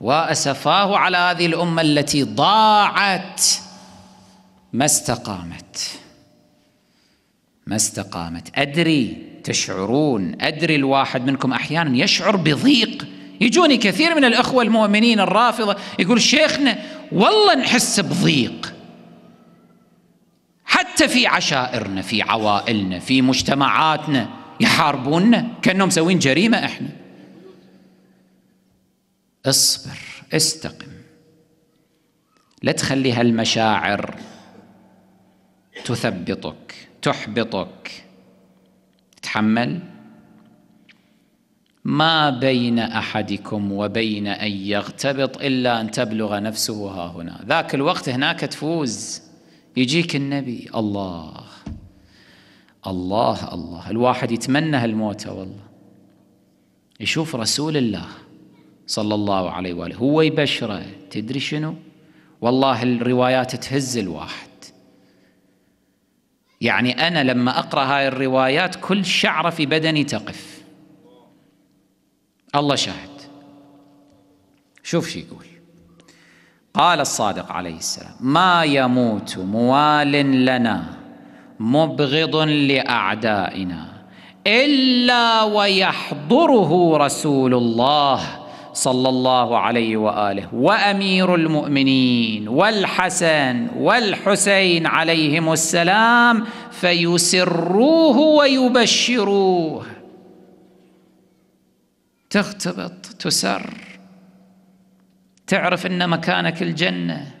واسفاه على هذه الامه التي ضاعت ما استقامت ما استقامت ادري تشعرون ادري الواحد منكم احيانا يشعر بضيق يجوني كثير من الاخوه المؤمنين الرافضه يقول شيخنا والله نحس بضيق حتى في عشائرنا في عوائلنا في مجتمعاتنا يحاربوننا كانهم مسوين جريمه احنا اصبر استقم لا تخلي هالمشاعر تثبطك تحبطك تحمل ما بين احدكم وبين ان يغتبط الا ان تبلغ نفسه ها هنا ذاك الوقت هناك تفوز يجيك النبي الله الله الله الواحد يتمنى هالموت والله يشوف رسول الله صلى الله عليه وآله هو يبشره تدري شنو والله الروايات تهز الواحد يعني أنا لما أقرأ هاي الروايات كل شعرة في بدني تقف الله شاهد شوف شو يقول قال الصادق عليه السلام ما يموت موال لنا مبغض لأعدائنا إلا ويحضره رسول الله صلى الله عليه واله وامير المؤمنين والحسن والحسين عليهم السلام فيسروه ويبشروه تغتبط تسر تعرف ان مكانك الجنه